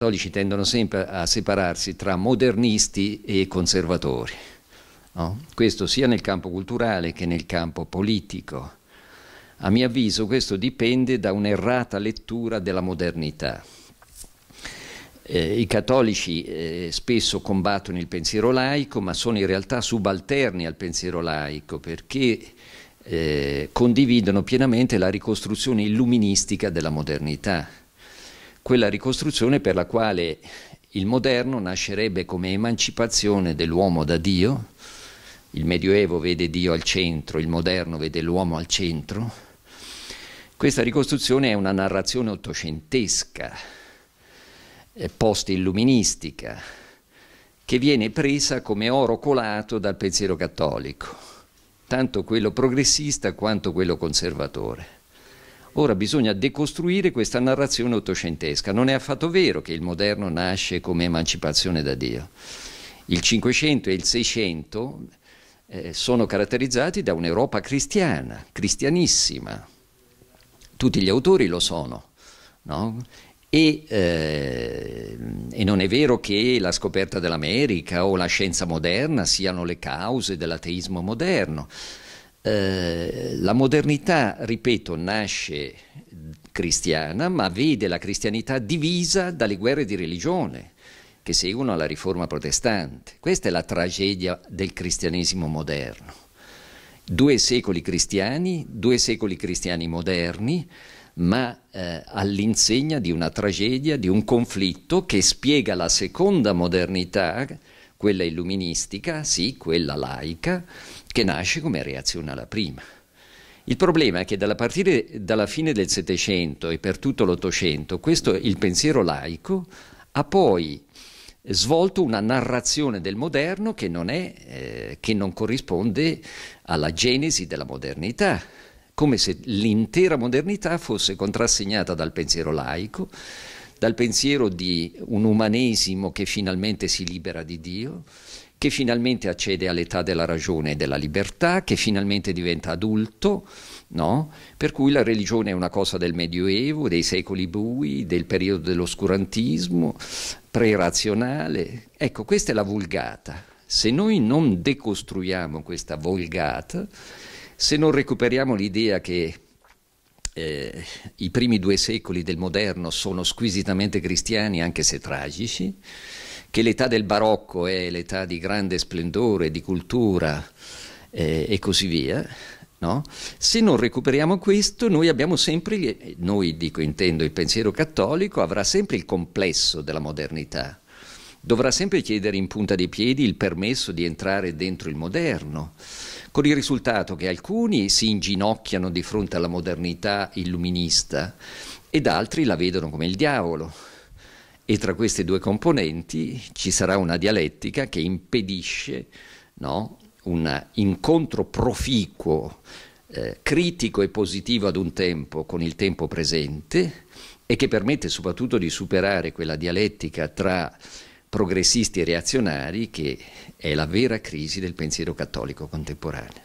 I cattolici tendono sempre a separarsi tra modernisti e conservatori, no? questo sia nel campo culturale che nel campo politico. A mio avviso questo dipende da un'errata lettura della modernità. Eh, I cattolici eh, spesso combattono il pensiero laico, ma sono in realtà subalterni al pensiero laico perché eh, condividono pienamente la ricostruzione illuministica della modernità quella ricostruzione per la quale il moderno nascerebbe come emancipazione dell'uomo da Dio, il Medioevo vede Dio al centro, il moderno vede l'uomo al centro. Questa ricostruzione è una narrazione ottocentesca, eh, post-illuministica, che viene presa come oro colato dal pensiero cattolico, tanto quello progressista quanto quello conservatore. Ora bisogna decostruire questa narrazione ottocentesca. Non è affatto vero che il moderno nasce come emancipazione da Dio. Il Cinquecento e il Seicento eh, sono caratterizzati da un'Europa cristiana, cristianissima. Tutti gli autori lo sono. No? E, eh, e, non è vero che la scoperta dell'America o la scienza moderna siano le cause dell'ateismo moderno. Eh, la modernità, ripeto, nasce cristiana, ma vede la cristianità divisa dalle guerre di religione che seguono alla riforma protestante. Questa è la tragedia del cristianesimo moderno. Due secoli cristiani, due secoli cristiani moderni, ma eh, all'insegna di una tragedia, di un conflitto che spiega la seconda modernità quella illuministica, sì, quella laica, che nasce come reazione alla prima. Il problema è che dalla, partire dalla fine del Settecento e per tutto l'Ottocento, questo il pensiero laico ha poi svolto una narrazione del moderno che non, è, eh, che non corrisponde alla genesi della modernità, come se l'intera modernità fosse contrassegnata dal pensiero laico dal pensiero di un umanesimo che finalmente si libera di Dio, che finalmente accede all'età della ragione e della libertà, che finalmente diventa adulto, no? per cui la religione è una cosa del Medioevo, dei secoli bui, del periodo dell'oscurantismo, prerazionale. Ecco, questa è la vulgata. Se noi non decostruiamo questa vulgata, se non recuperiamo l'idea che eh, i primi due secoli del moderno sono squisitamente cristiani, anche se tragici, che l'età del barocco è l'età di grande splendore, di cultura eh, e così via. No? Se non recuperiamo questo, noi abbiamo sempre, noi dico intendo il pensiero cattolico, avrà sempre il complesso della modernità dovrà sempre chiedere in punta dei piedi il permesso di entrare dentro il moderno, con il risultato che alcuni si inginocchiano di fronte alla modernità illuminista ed altri la vedono come il diavolo. E tra queste due componenti ci sarà una dialettica che impedisce no, un incontro proficuo, eh, critico e positivo ad un tempo con il tempo presente e che permette soprattutto di superare quella dialettica tra progressisti e reazionari che è la vera crisi del pensiero cattolico contemporaneo.